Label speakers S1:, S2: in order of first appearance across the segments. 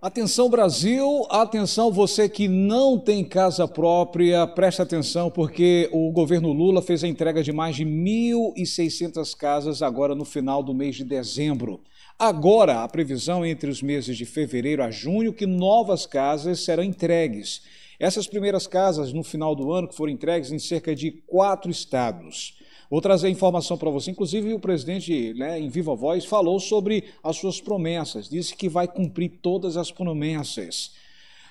S1: Atenção Brasil, atenção você que não tem casa própria, preste atenção porque o governo Lula fez a entrega de mais de 1.600 casas agora no final do mês de dezembro. Agora, a previsão entre os meses de fevereiro a junho que novas casas serão entregues. Essas primeiras casas no final do ano que foram entregues em cerca de quatro estados. Vou trazer informação para você. Inclusive, o presidente, né, em viva voz, falou sobre as suas promessas. Disse que vai cumprir todas as promessas.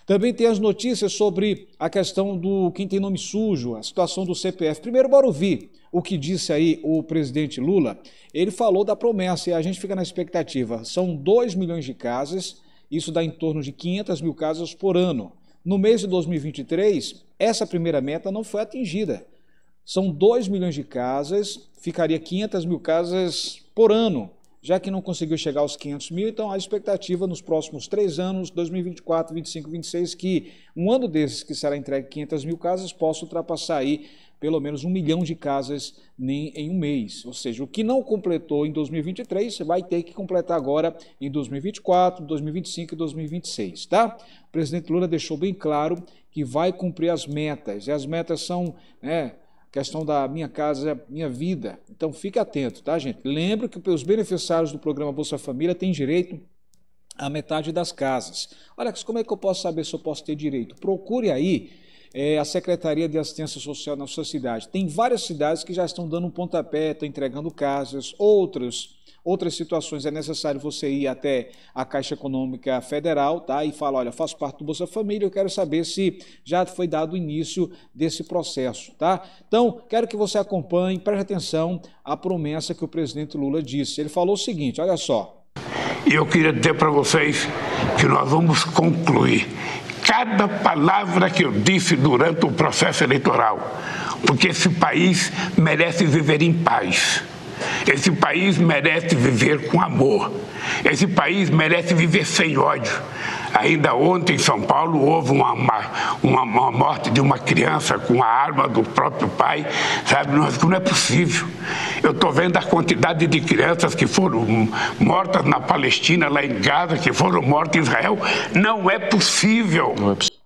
S1: Também tem as notícias sobre a questão do quem tem nome sujo, a situação do CPF. Primeiro, bora ouvir o que disse aí o presidente Lula. Ele falou da promessa e a gente fica na expectativa. São 2 milhões de casas, isso dá em torno de 500 mil casas por ano. No mês de 2023, essa primeira meta não foi atingida. São 2 milhões de casas, ficaria 500 mil casas por ano, já que não conseguiu chegar aos 500 mil, então a expectativa nos próximos três anos, 2024, 25, 26, que um ano desses que será entregue 500 mil casas possa ultrapassar aí pelo menos um milhão de casas nem em um mês. Ou seja, o que não completou em 2023, você vai ter que completar agora em 2024, 2025 e 2026, tá? O presidente Lula deixou bem claro que vai cumprir as metas. E as metas são, né, questão da minha casa é minha vida. Então fique atento, tá, gente? Lembro que os beneficiários do programa Bolsa Família têm direito à metade das casas. Olha, como é que eu posso saber se eu posso ter direito? Procure aí é, a Secretaria de Assistência Social na sua cidade. Tem várias cidades que já estão dando um pontapé, estão entregando casas, outras outras situações é necessário você ir até a Caixa Econômica Federal, tá? E falar, olha, faço parte do Bolsa Família, eu quero saber se já foi dado o início desse processo, tá? Então, quero que você acompanhe, preste atenção à promessa que o presidente Lula disse. Ele falou o seguinte, olha só. Eu queria dizer para vocês que nós vamos concluir cada palavra que eu disse durante o processo eleitoral, porque esse país merece viver em paz. Esse país merece viver com amor. Esse país merece viver sem ódio. Ainda ontem em São Paulo houve uma, uma, uma, morte de uma criança com a arma do próprio pai, sabe? Não, não é possível. Eu estou vendo a quantidade de crianças que foram mortas na Palestina, lá em Gaza, que foram mortas em Israel. Não é possível. Não é possível.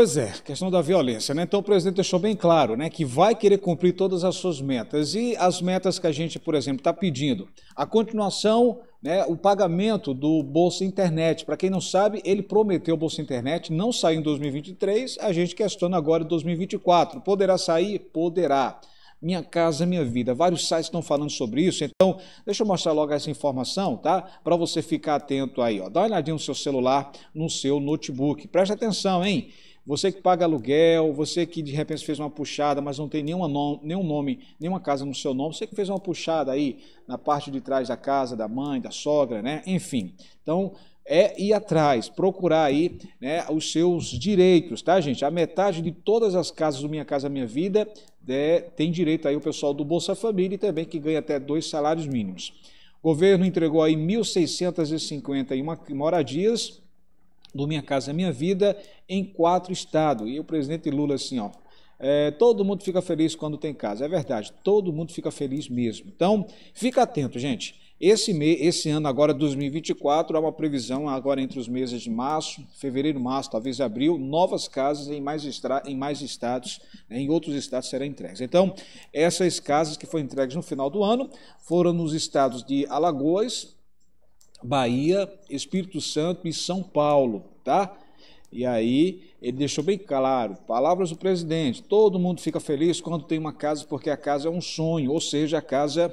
S1: Pois é, questão da violência, né? Então o presidente deixou bem claro, né, que vai querer cumprir todas as suas metas e as metas que a gente, por exemplo, está pedindo, a continuação, né, o pagamento do bolsa internet. Para quem não sabe, ele prometeu o bolsa internet, não saiu em 2023, a gente questiona agora em 2024. Poderá sair? Poderá. Minha Casa Minha Vida. Vários sites estão falando sobre isso, então deixa eu mostrar logo essa informação, tá? Para você ficar atento aí, ó. Dá uma olhadinha no seu celular, no seu notebook. Presta atenção, hein? Você que paga aluguel, você que de repente fez uma puxada, mas não tem nenhuma nom nenhum nome, nenhuma casa no seu nome, você que fez uma puxada aí na parte de trás da casa, da mãe, da sogra, né? Enfim. Então, é ir atrás, procurar aí né, os seus direitos, tá, gente? A metade de todas as casas do Minha Casa Minha Vida é, tem direito aí o pessoal do Bolsa Família e também que ganha até dois salários mínimos. O governo entregou aí 1.651 moradias do Minha Casa é Minha Vida em quatro estados. E o presidente Lula, assim, ó, é, todo mundo fica feliz quando tem casa. É verdade, todo mundo fica feliz mesmo. Então, fica atento, gente. Esse, mês, esse ano agora, 2024, há uma previsão agora entre os meses de março, fevereiro, março, talvez abril, novas casas em mais, estra, em mais estados, né, em outros estados serão entregues. Então, essas casas que foram entregues no final do ano foram nos estados de Alagoas, Bahia, Espírito Santo e São Paulo, tá? E aí ele deixou bem claro, palavras do presidente, todo mundo fica feliz quando tem uma casa, porque a casa é um sonho, ou seja, a casa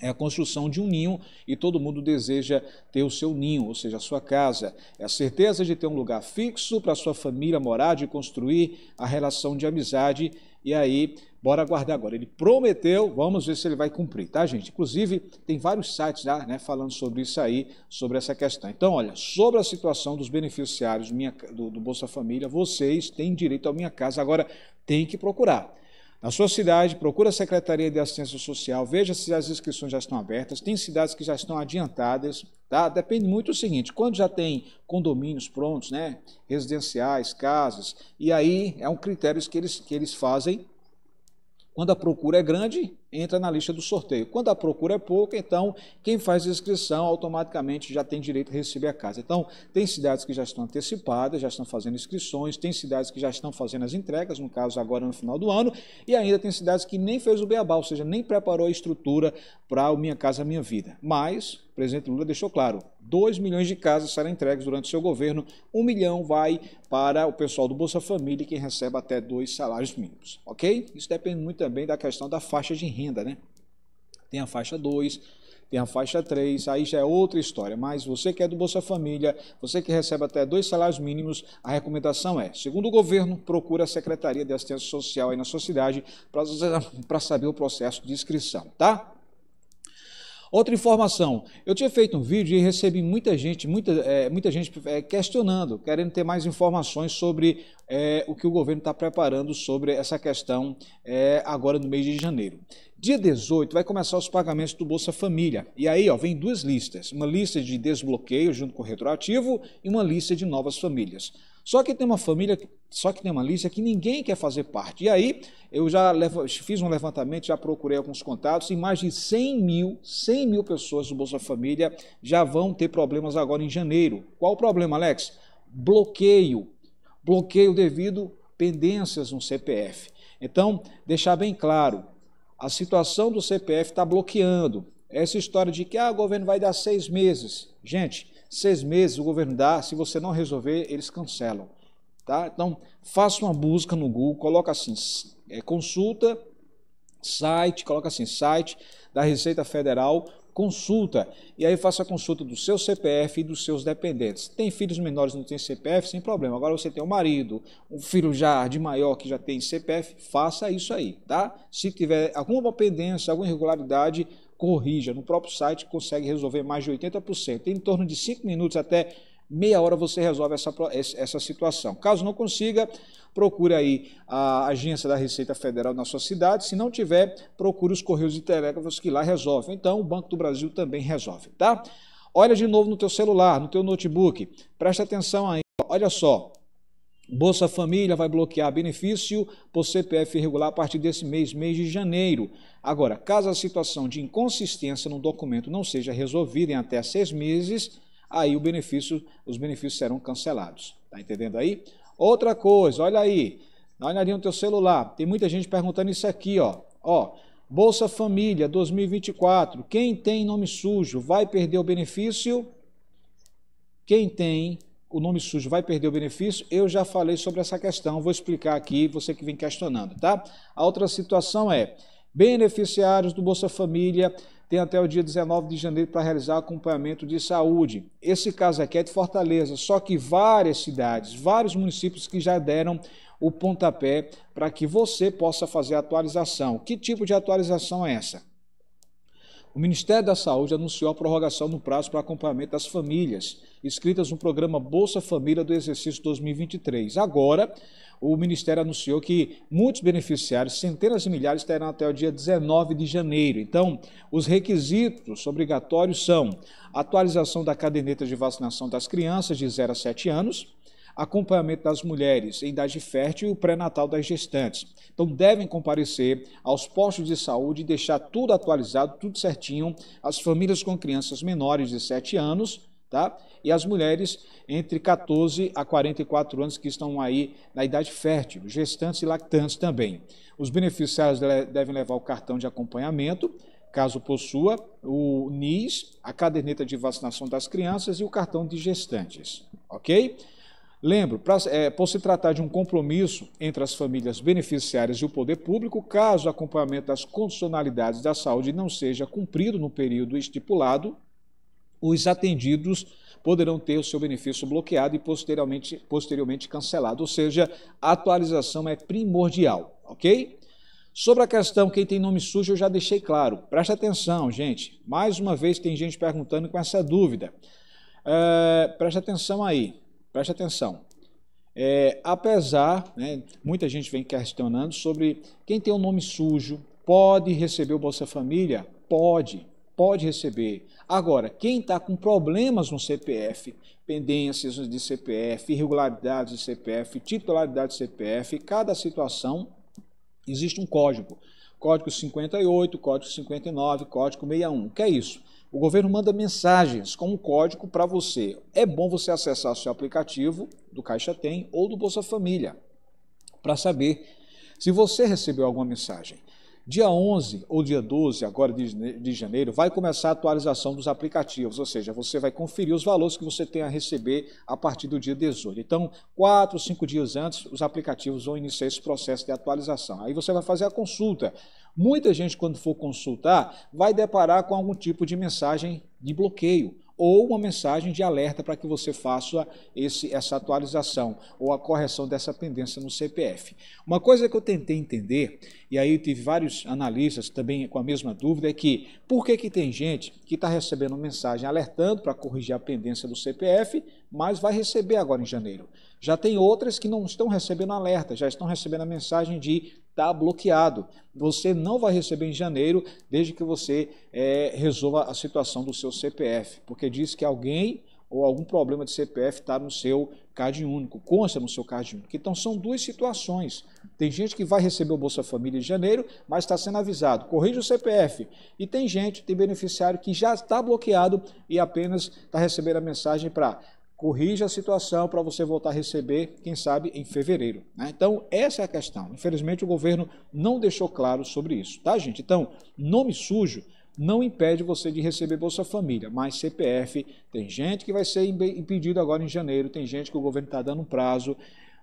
S1: é a construção de um ninho e todo mundo deseja ter o seu ninho, ou seja, a sua casa. É a certeza de ter um lugar fixo para sua família morar, de construir a relação de amizade. E aí Bora aguardar agora. Ele prometeu, vamos ver se ele vai cumprir, tá, gente? Inclusive, tem vários sites lá, né, falando sobre isso aí, sobre essa questão. Então, olha, sobre a situação dos beneficiários minha, do, do Bolsa Família, vocês têm direito à minha casa, agora tem que procurar. Na sua cidade, procura a Secretaria de Assistência Social, veja se as inscrições já estão abertas. Tem cidades que já estão adiantadas, tá? Depende muito do seguinte: quando já tem condomínios prontos, né? Residenciais, casas, e aí é um critério que eles, que eles fazem quando a procura é grande, entra na lista do sorteio. Quando a procura é pouca, então quem faz inscrição automaticamente já tem direito a receber a casa. Então, tem cidades que já estão antecipadas, já estão fazendo inscrições, tem cidades que já estão fazendo as entregas, no caso agora no final do ano, e ainda tem cidades que nem fez o beabá, ou seja, nem preparou a estrutura para o Minha Casa Minha Vida. Mas o presidente Lula deixou claro: 2 milhões de casas serão entregues durante seu governo, 1 milhão vai para o pessoal do Bolsa Família, que recebe até dois salários mínimos, ok? Isso depende muito também da questão da faixa de renda renda, né? Tem a faixa 2, tem a faixa 3, aí já é outra história. Mas você que é do Bolsa Família, você que recebe até dois salários mínimos, a recomendação é, segundo o governo, procura a Secretaria de Assistência Social aí na sua cidade para saber o processo de inscrição, tá? Outra informação, eu tinha feito um vídeo e recebi muita gente, muita, é, muita gente é, questionando, querendo ter mais informações sobre é, o que o governo está preparando sobre essa questão é, agora no mês de janeiro. Dia 18 vai começar os pagamentos do Bolsa Família. E aí, ó, vem duas listas, uma lista de desbloqueio junto com o retroativo e uma lista de novas famílias. Só que tem uma família, só que tem uma lista que ninguém quer fazer parte. E aí, eu já fiz um levantamento, já procurei alguns contatos e mais de 100 mil, 100 mil pessoas do Bolsa Família já vão ter problemas agora em janeiro. Qual o problema, Alex? Bloqueio. Bloqueio devido pendências no CPF. Então, deixar bem claro, a situação do CPF está bloqueando. Essa história de que ah, o governo vai dar seis meses. Gente, seis meses o governo dá, se você não resolver, eles cancelam. Tá? Então, faça uma busca no Google, coloca assim, é, consulta, site, coloca assim, site da Receita Federal consulta. E aí eu faço a consulta do seu CPF e dos seus dependentes. Tem filhos menores não tem CPF? Sem problema. Agora você tem um marido, um filho já de maior que já tem CPF, faça isso aí, tá? Se tiver alguma pendência, alguma irregularidade, corrija. No próprio site consegue resolver mais de 80%. Em torno de 5 minutos até meia hora você resolve essa, essa situação. Caso não consiga, procure aí a agência da Receita Federal na sua cidade. Se não tiver, procure os Correios e Telégrafos que lá resolvem. Então, o Banco do Brasil também resolve, tá? Olha de novo no teu celular, no teu notebook. Presta atenção aí. Olha só. Bolsa Família vai bloquear benefício por CPF irregular a partir desse mês, mês de janeiro. Agora, caso a situação de inconsistência no documento não seja resolvida em até seis meses, aí benefício, os benefícios serão cancelados. Tá entendendo aí? Outra coisa, olha aí, dá uma olhadinha no teu celular. Tem muita gente perguntando isso aqui, ó. Ó, Bolsa Família 2024. Quem tem nome sujo vai perder o benefício? Quem tem o nome sujo vai perder o benefício? Eu já falei sobre essa questão, vou explicar aqui, você que vem questionando, tá? A outra situação é beneficiários do Bolsa Família tem até o dia 19 de janeiro para realizar acompanhamento de saúde. Esse caso aqui é de Fortaleza, só que várias cidades, vários municípios que já deram o pontapé para que você possa fazer a atualização. Que tipo de atualização é essa? o Ministério da Saúde anunciou a prorrogação do prazo para acompanhamento das famílias inscritas no programa Bolsa Família do exercício 2023. Agora, o Ministério anunciou que muitos beneficiários, centenas de milhares, terão até o dia 19 de janeiro. Então, os requisitos obrigatórios são atualização da caderneta de vacinação das crianças de 0 a 7 anos acompanhamento das mulheres em idade fértil e o pré-natal das gestantes. Então, devem comparecer aos postos de saúde e deixar tudo atualizado, tudo certinho. As famílias com crianças menores de 7 anos, tá? E as mulheres entre 14 a 44 anos que estão aí na idade fértil, gestantes e lactantes também. Os beneficiários devem levar o cartão de acompanhamento caso possua, o NIS, a caderneta de vacinação das crianças e o cartão de gestantes, ok? Lembro, pra, é, por se tratar de um compromisso entre as famílias beneficiárias e o poder público, caso o acompanhamento das condicionalidades da saúde não seja cumprido no período estipulado, os atendidos poderão ter o seu benefício bloqueado e posteriormente, posteriormente cancelado. Ou seja, a atualização é primordial, ok? Sobre a questão quem tem nome sujo, eu já deixei claro. Preste atenção, gente. Mais uma vez tem gente perguntando com essa dúvida. É, eh, preste atenção aí. Preste atenção. É, apesar, né, muita gente vem questionando sobre quem tem o um nome sujo pode receber o Bolsa Família? Pode, pode receber. Agora, quem está com problemas no CPF, pendências de CPF, irregularidades de CPF, titularidade de CPF, cada situação existe um código. Código 58, código 59, código 61. O que é isso? O governo manda mensagens com um código para você. É bom você acessar o seu aplicativo do Caixa Tem ou do Bolsa Família para saber se você recebeu alguma mensagem. Dia 11 ou dia 12, agora de janeiro, vai começar a atualização dos aplicativos, ou seja, você vai conferir os valores que você tem a receber a partir do dia 18. Então, quatro, cinco dias antes, os aplicativos vão iniciar esse processo de atualização. Aí você vai fazer a consulta Muita gente, quando for consultar, vai deparar com algum tipo de mensagem de bloqueio ou uma mensagem de alerta para que você faça esse, essa atualização ou a correção dessa pendência no CPF. Uma coisa que eu tentei entender, e aí tive vários analistas também com a mesma dúvida, é que por que, que tem gente que está recebendo mensagem alertando para corrigir a pendência do CPF, mas vai receber agora em janeiro? Já tem outras que não estão recebendo alerta, já estão recebendo a mensagem de está bloqueado. Você não vai receber em janeiro, desde que você é, resolva a situação do seu CPF, porque diz que alguém ou algum problema de CPF está no seu card único, consta no seu CAD único. Então são duas situações. Tem gente que vai receber o Bolsa Família em janeiro, mas está sendo avisado, corrija o CPF. E tem gente, tem beneficiário que já está bloqueado e apenas está recebendo a mensagem para corrija a situação para você voltar a receber, quem sabe, em fevereiro. Né? Então, essa é a questão. Infelizmente, o governo não deixou claro sobre isso, tá, gente? Então, nome sujo não impede você de receber Bolsa Família, mas CPF, tem gente que vai ser impedido agora em janeiro, tem gente que o governo está dando um prazo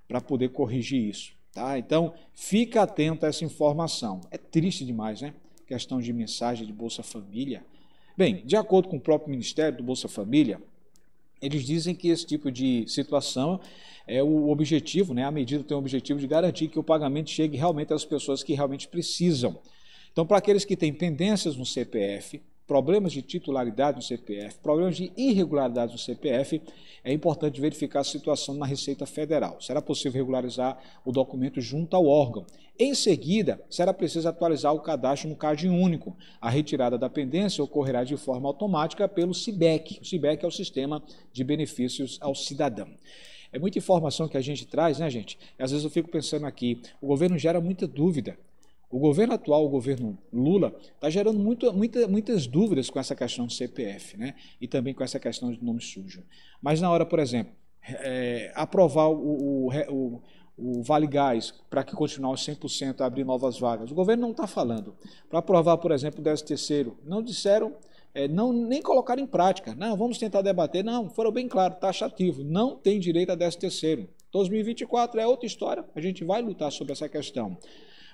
S1: para poder corrigir isso, tá? Então, fica atento a essa informação. É triste demais, né? Questão de mensagem de Bolsa Família. Bem, de acordo com o próprio Ministério do Bolsa Família, eles dizem que esse tipo de situação é o objetivo, né? a medida tem o objetivo de garantir que o pagamento chegue realmente às pessoas que realmente precisam. Então, para aqueles que têm pendências no CPF, problemas de titularidade no CPF, problemas de irregularidades no CPF, é importante verificar a situação na Receita Federal. Será possível regularizar o documento junto ao órgão. Em seguida, será preciso atualizar o cadastro no CAD único. A retirada da pendência ocorrerá de forma automática pelo SIBEC. O SIBEC é o Sistema de Benefícios ao Cidadão. É muita informação que a gente traz, né, gente? E às vezes eu fico pensando aqui, o governo gera muita dúvida. O governo atual, o governo Lula, está gerando muito, muita, muitas dúvidas com essa questão do CPF né? e também com essa questão de nome sujo. Mas na hora, por exemplo, é, aprovar o, o, o o Vale Gás para que continuar os 100% a abrir novas vagas. O governo não está falando. Para aprovar, por exemplo, o 13 terceiro, não disseram, é, não nem colocaram em prática. Não, vamos tentar debater. Não, foram bem claros, taxativo. Não tem direito a 13 terceiro. 2024 é outra história, a gente vai lutar sobre essa questão.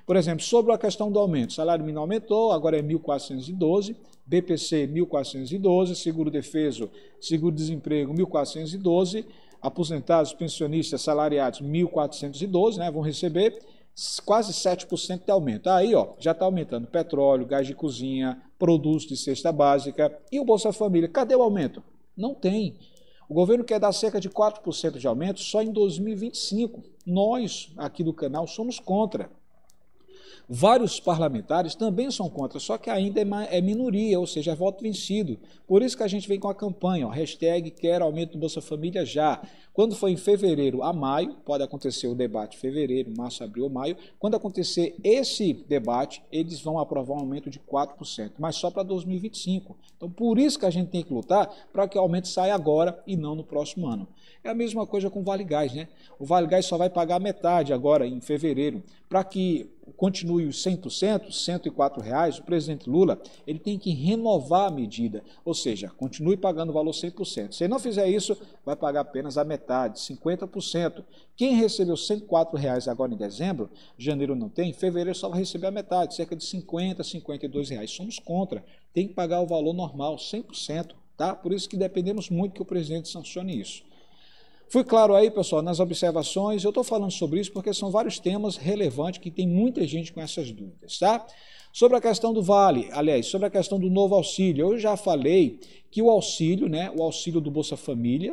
S1: Por exemplo, sobre a questão do aumento, o salário mínimo aumentou, agora é 1.412, BPC 1.412, seguro defeso, seguro desemprego 1.412, aposentados, pensionistas, salariados 1.412, né, vão receber quase 7% de aumento. Aí, ó, já está aumentando petróleo, gás de cozinha, produtos de cesta básica e o Bolsa Família. Cadê o aumento? Não tem. O governo quer dar cerca de 4% de aumento só em 2025. Nós, aqui do canal, somos contra. Vários parlamentares também são contra, só que ainda é, é minoria, ou seja, é voto vencido. Por isso que a gente vem com a campanha, ó, hashtag quer aumento do Bolsa Família já. Quando for em fevereiro a maio, pode acontecer o debate fevereiro, março, abril ou maio, quando acontecer esse debate, eles vão aprovar um aumento de 4%, mas só para 2025. Então, por isso que a gente tem que lutar para que o aumento saia agora e não no próximo ano. É a mesma coisa com o Vale Gás, né? O Vale Gás só vai pagar metade agora em fevereiro, para que continue os 100%, 104 reais, o presidente Lula, ele tem que renovar a medida, ou seja, continue pagando o valor 100%. Se ele não fizer isso, vai pagar apenas a metade, 50%. Quem recebeu 104 reais agora em dezembro, janeiro não tem, em fevereiro só vai receber a metade, cerca de 50, 52 reais. Somos contra, tem que pagar o valor normal, 100%. Tá? Por isso que dependemos muito que o presidente sancione isso. Fui claro aí, pessoal, nas observações. Eu estou falando sobre isso porque são vários temas relevantes que tem muita gente com essas dúvidas, tá? Sobre a questão do vale, aliás, sobre a questão do novo auxílio, eu já falei que o auxílio, né, o auxílio do Bolsa Família,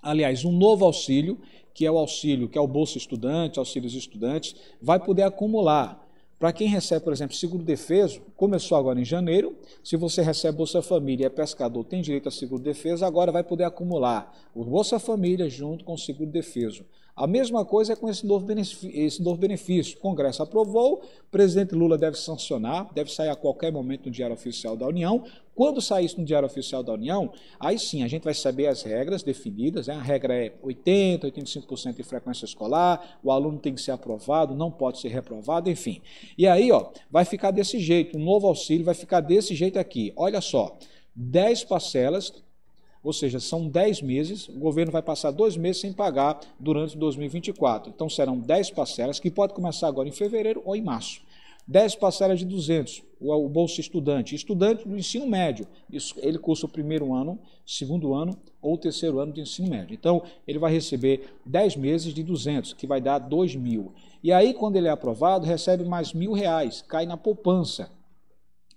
S1: aliás, um novo auxílio, que é o auxílio, que é o Bolsa Estudante, auxílios estudantes, vai poder acumular para quem recebe, por exemplo, seguro defeso, começou agora em janeiro. Se você recebe Bolsa Família e é pescador, tem direito a seguro defeso, agora vai poder acumular o Bolsa Família junto com o seguro defeso. A mesma coisa é com esse novo, esse novo benefício. O Congresso aprovou, o presidente Lula deve sancionar, deve sair a qualquer momento no Diário Oficial da União. Quando sair isso no Diário Oficial da União, aí sim a gente vai saber as regras definidas. Né? A regra é 80%, 85% de frequência escolar, o aluno tem que ser aprovado, não pode ser reprovado, enfim. E aí, ó, vai ficar desse jeito. O novo auxílio vai ficar desse jeito aqui. Olha só, 10 parcelas ou seja, são 10 meses, o governo vai passar dois meses sem pagar durante 2024. Então serão 10 parcelas, que pode começar agora em fevereiro ou em março. 10 parcelas de 200, o bolsa estudante. Estudante do ensino médio, ele cursa o primeiro ano, segundo ano ou terceiro ano do ensino médio. Então, ele vai receber 10 meses de 200, que vai dar 2 mil. E aí, quando ele é aprovado, recebe mais mil reais, cai na poupança.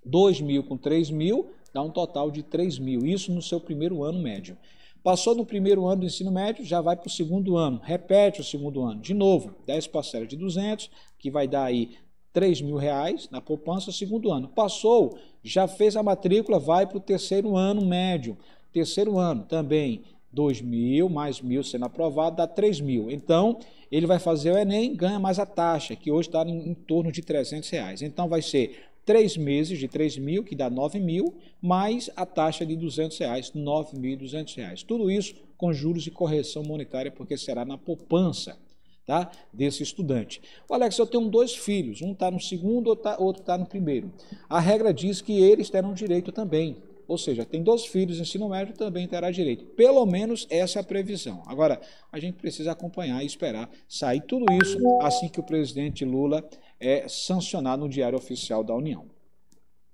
S1: 2 mil com 3 mil, dá um total de 3 mil, isso no seu primeiro ano médio. Passou no primeiro ano do ensino médio, já vai para o segundo ano, repete o segundo ano, de novo, 10 parcelas de 200, que vai dar aí 3 mil reais na poupança, segundo ano. Passou, já fez a matrícula, vai para o terceiro ano médio. Terceiro ano também, 2 mil, mais mil sendo aprovado, dá 3 mil. Então, ele vai fazer o Enem, ganha mais a taxa, que hoje está em, em, torno de 300 reais. Então, vai ser três meses de 3 mil, que dá 9 mil, mais a taxa de 200 reais, 9.200 reais. Tudo isso com juros e correção monetária, porque será na poupança tá? desse estudante. O Alex, eu tenho dois filhos, um está no segundo, outro está tá no primeiro. A regra diz que eles terão direito também ou seja, tem dois filhos ensino médio, também terá direito. Pelo menos essa é a previsão. Agora, a gente precisa acompanhar e esperar sair tudo isso assim que o presidente Lula é sancionado no Diário Oficial da União.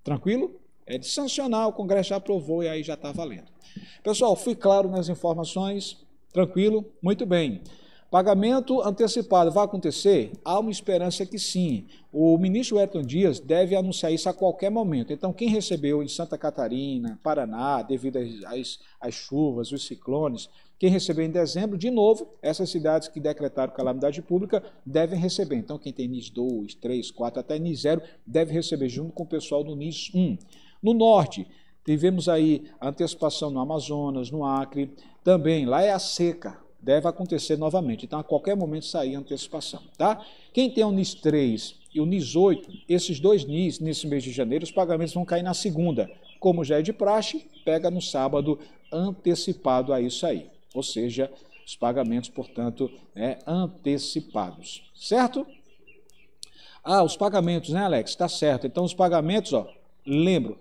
S1: Tranquilo? É de sancionar, o Congresso já aprovou e aí já está valendo. Pessoal, fui claro nas informações? Tranquilo? Muito bem. Pagamento antecipado vai acontecer? Há uma esperança que sim. O ministro Elton Dias deve anunciar isso a qualquer momento. Então, quem recebeu em Santa Catarina, Paraná, devido às, às chuvas, os ciclones, quem recebeu em dezembro, de novo, essas cidades que decretaram calamidade pública devem receber. Então, quem tem NIS 2, 3, 4, até NIS 0, deve receber junto com o pessoal do NIS 1. No norte, tivemos aí antecipação no Amazonas, no Acre, também lá é a seca deve acontecer novamente. Então, a qualquer momento sair antecipação. Tá? Quem tem o NIS 3 e o NIS 8, esses dois NIS, nesse mês de janeiro, os pagamentos vão cair na segunda. Como já é de praxe, pega no sábado antecipado a isso aí. Ou seja, os pagamentos, portanto, né, antecipados. Certo? Ah, os pagamentos, né, Alex? Tá certo. Então, os pagamentos, ó, lembro,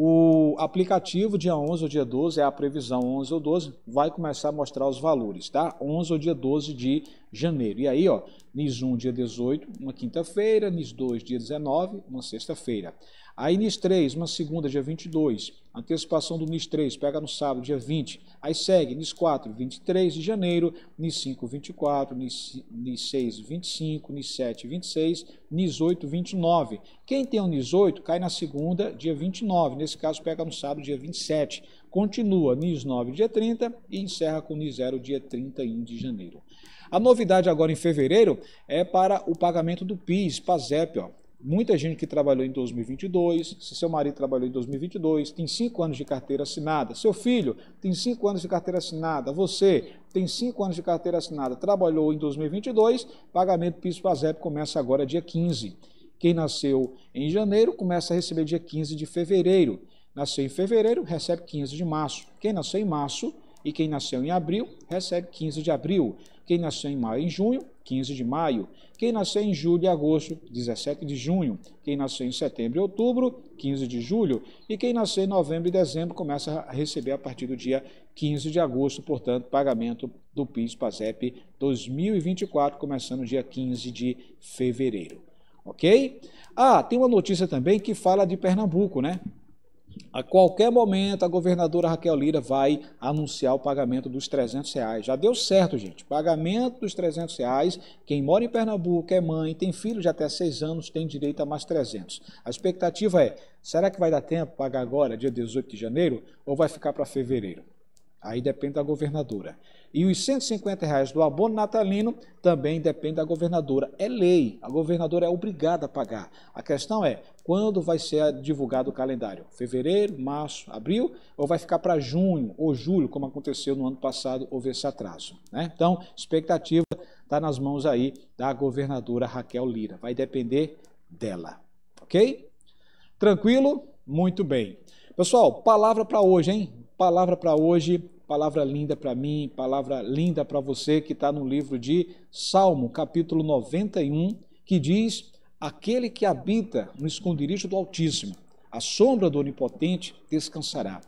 S1: o aplicativo dia 11 ou dia 12, é a previsão 11 ou 12, vai começar a mostrar os valores, tá? 11 ou dia 12 de janeiro. E aí, ó, NIS 1 dia 18, uma quinta-feira, NIS 2 dia 19, uma sexta-feira. Aí NIS 3, uma segunda, dia 22. Antecipação do NIS 3, pega no sábado, dia 20. Aí segue NIS 4, 23 de janeiro. NIS 5, 24. NIS, 6, 25. NIS 7, 26. NIS 8, 29. Quem tem o NIS 8, cai na segunda, dia 29. Nesse caso, pega no sábado, dia 27. Continua NIS 9, dia 30. E encerra com NIS 0, dia 31 de janeiro. A novidade agora em fevereiro é para o pagamento do PIS, PASEP, ó muita gente que trabalhou em 2022, se seu marido trabalhou em 2022, tem cinco anos de carteira assinada, seu filho tem cinco anos de carteira assinada, você tem cinco anos de carteira assinada, trabalhou em 2022, pagamento PIS PASEP começa agora dia 15. Quem nasceu em janeiro começa a receber dia 15 de fevereiro. Nasceu em fevereiro, recebe 15 de março. Quem nasceu em março e quem nasceu em abril, recebe 15 de abril. Quem nasceu em maio em junho, 15 de maio. Quem nasceu em julho e agosto, 17 de junho. Quem nasceu em setembro e outubro, 15 de julho. E quem nasceu em novembro e dezembro começa a receber a partir do dia 15 de agosto, portanto, pagamento do PIS-PASEP 2024, começando dia 15 de fevereiro. Ok? Ah, tem uma notícia também que fala de Pernambuco, né? A qualquer momento, a governadora Raquel Lira vai anunciar o pagamento dos 300 reais. Já deu certo, gente. Pagamento dos 300 reais. Quem mora em Pernambuco, é mãe, tem filho de até 6 anos, tem direito a mais 300. A expectativa é, será que vai dar tempo pagar agora, dia 18 de janeiro, ou vai ficar para fevereiro? Aí depende da governadora. E os 150 reais do abono natalino também depende da governadora. É lei, a governadora é obrigada a pagar. A questão é quando vai ser divulgado o calendário? Fevereiro, março, abril? Ou vai ficar para junho ou julho, como aconteceu no ano passado, houve esse atraso? Né? Então, expectativa está nas mãos aí da governadora Raquel Lira. Vai depender dela, ok? Tranquilo? Muito bem. Pessoal, palavra para hoje, hein? Palavra para hoje Palavra linda para mim, palavra linda para você que está no livro de Salmo, capítulo 91, que diz: Aquele que habita no esconderijo do Altíssimo, a sombra do Onipotente descansará.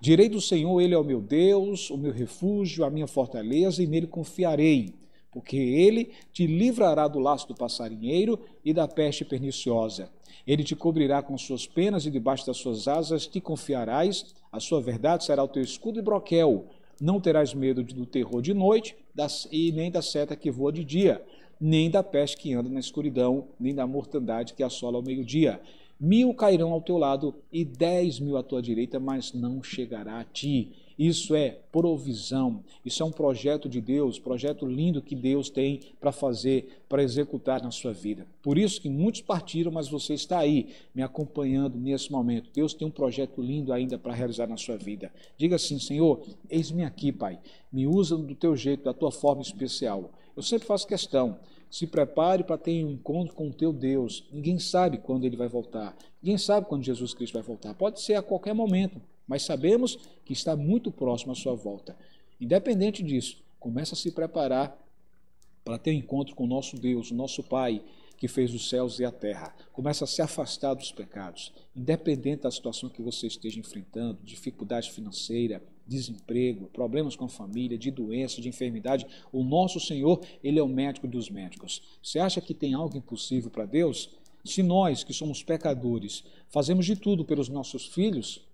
S1: Direi do Senhor, Ele é o meu Deus, o meu refúgio, a minha fortaleza, e nele confiarei, porque Ele te livrará do laço do passarinheiro e da peste perniciosa ele te cobrirá com suas penas e debaixo das suas asas te confiarás. A sua verdade será o teu escudo e broquel. Não terás medo do terror de noite das, e nem da seta que voa de dia, nem da peste que anda na escuridão, nem da mortandade que assola ao meio-dia. Mil cairão ao teu lado e dez mil à tua direita, mas não chegará a ti isso é provisão, isso é um projeto de Deus, projeto lindo que Deus tem para fazer, para executar na sua vida. Por isso que muitos partiram, mas você está aí me acompanhando nesse momento. Deus tem um projeto lindo ainda para realizar na sua vida. Diga assim, Senhor, eis-me aqui, Pai. Me usa do teu jeito, da tua forma especial. Eu sempre faço questão. Se prepare para ter um encontro com o teu Deus. Ninguém sabe quando ele vai voltar. Ninguém sabe quando Jesus Cristo vai voltar. Pode ser a qualquer momento mas sabemos que está muito próximo à sua volta. Independente disso, começa a se preparar para ter um encontro com o nosso Deus, o nosso Pai, que fez os céus e a terra. Começa a se afastar dos pecados, independente da situação que você esteja enfrentando, dificuldade financeira, desemprego, problemas com a família, de doença, de enfermidade. O nosso Senhor, ele é o médico dos médicos. Você acha que tem algo impossível para Deus? Se nós, que somos pecadores, fazemos de tudo pelos nossos filhos,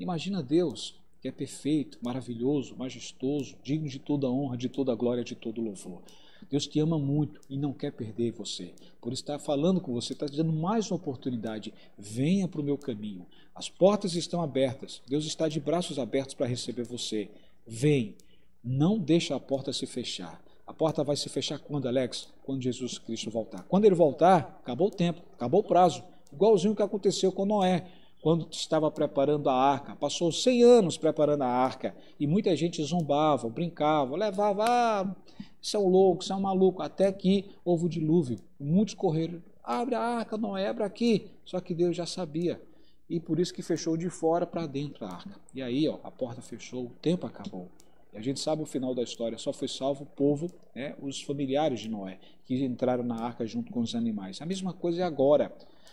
S1: Imagina Deus, que é perfeito, maravilhoso, majestoso, digno de toda honra, de toda glória, de todo louvor. Deus te ama muito e não quer perder você. Por estar tá falando com você, está te dando mais uma oportunidade. Venha para o meu caminho. As portas estão abertas. Deus está de braços abertos para receber você. Vem. Não deixa a porta se fechar. A porta vai se fechar quando, Alex? Quando Jesus Cristo voltar. Quando ele voltar, acabou o tempo, acabou o prazo. Igualzinho o que aconteceu com Noé quando estava preparando a arca. Passou 100 anos preparando a arca e muita gente zombava, brincava, levava, ah, isso é um louco, isso é um maluco, até que houve o dilúvio. Muitos correram, abre a arca, é, abre aqui. Só que Deus já sabia e por isso que fechou de fora para dentro a arca. E aí, ó, a porta fechou, o tempo acabou. A gente sabe o final da história, só foi salvo o povo, né, os familiares de Noé, que entraram na arca junto com os animais. A mesma coisa é agora.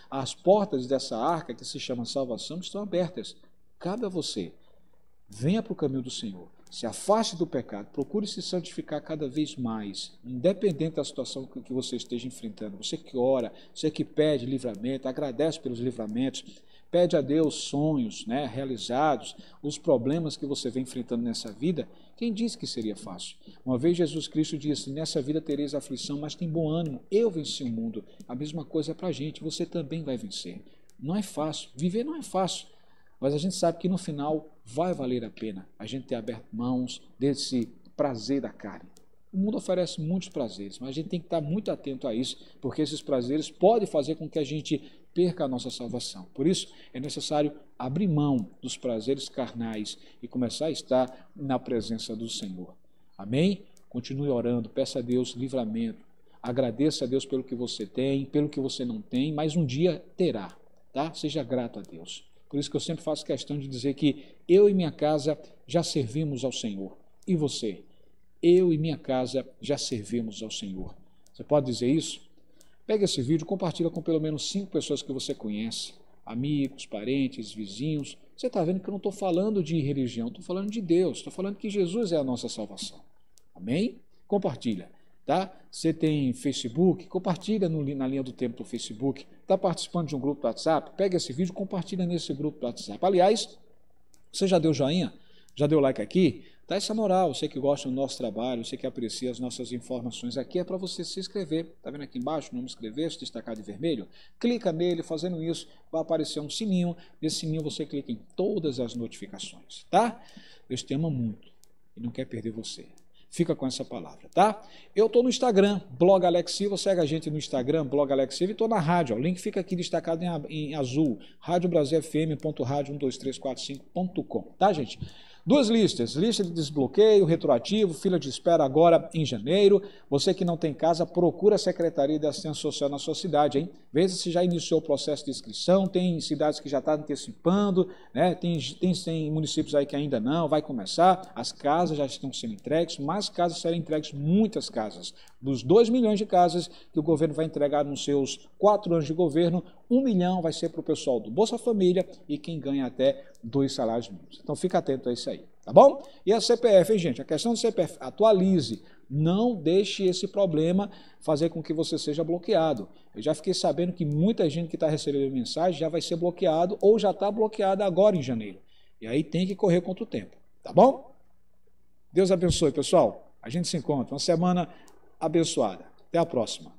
S1: As portas dessa arca, que se chama salvação, estão abertas. Cabe a você. Venha para o caminho do Senhor se afaste do pecado, procure se santificar cada vez mais, independente da situação que você esteja enfrentando. Você que ora, você que pede livramento, agradece pelos livramentos, pede a Deus sonhos né, realizados, os problemas que você vem enfrentando nessa vida. Quem disse que seria fácil? Uma vez Jesus Cristo disse: Nessa vida tereis aflição, mas tem bom ânimo, eu venci o mundo. A mesma coisa é para a gente, você também vai vencer. Não é fácil, viver não é fácil mas a gente sabe que no final vai valer a pena a gente ter aberto mãos desse prazer da carne. O mundo oferece muitos prazeres, mas a gente tem que estar muito atento a isso, porque esses prazeres podem fazer com que a gente perca a nossa salvação. Por isso, é necessário abrir mão dos prazeres carnais e começar a estar na presença do Senhor. Amém? Continue orando, peça a Deus livramento, agradeça a Deus pelo que você tem, pelo que você não tem, mas um dia terá, tá? Seja grato a Deus. Por isso que eu sempre faço questão de dizer que eu e minha casa já servimos ao Senhor. E você? Eu e minha casa já servimos ao Senhor. Você pode dizer isso? Pega esse vídeo, compartilha com pelo menos cinco pessoas que você conhece, amigos, parentes, vizinhos. Você está vendo que eu não estou falando de religião, estou falando de Deus, estou falando que Jesus é a nossa salvação. Amém? Compartilha. Tá? Você tem Facebook, compartilha no, na linha do tempo do Facebook. Está participando de um grupo do WhatsApp? Pega esse vídeo, compartilha nesse grupo do WhatsApp. Aliás, você já deu joinha? Já deu like aqui? Dá essa moral, você que gosta do nosso trabalho, você que aprecia as nossas informações aqui, é para você se inscrever. Está vendo aqui embaixo, o nome inscrever, se destacar de vermelho? Clica nele, fazendo isso, vai aparecer um sininho. Nesse sininho você clica em todas as notificações, tá? Deus te ama muito e não quer perder você. Fica com essa palavra, tá? Eu estou no Instagram, blog Alex Silva, segue a gente no Instagram, blog Alex Silva, e estou na rádio, ó, o link fica aqui destacado em, em azul, radiobrasilfm.radio12345.com, tá, gente? Duas listas, lista de desbloqueio retroativo, fila de espera agora em janeiro. Você que não tem casa, procura a Secretaria de Assistência Social na sua cidade, hein? Veja se já iniciou o processo de inscrição, tem cidades que já está antecipando, né? Tem, tem, tem municípios aí que ainda não, vai começar. As casas já estão sendo entregues, mais casas serão entregues, muitas casas. Dos 2 milhões de casas que o governo vai entregar nos seus quatro anos de governo, 1 um milhão vai ser para o pessoal do Bolsa Família e quem ganha até dois salários mínimos. Então fica atento a isso aí, tá bom? E a CPF, hein, gente? A questão do CPF, atualize. Não deixe esse problema fazer com que você seja bloqueado. Eu já fiquei sabendo que muita gente que está recebendo mensagem já vai ser bloqueado ou já está bloqueada agora em janeiro. E aí tem que correr contra o tempo, tá bom? Deus abençoe, pessoal. A gente se encontra. Uma semana abençoada. Até a próxima.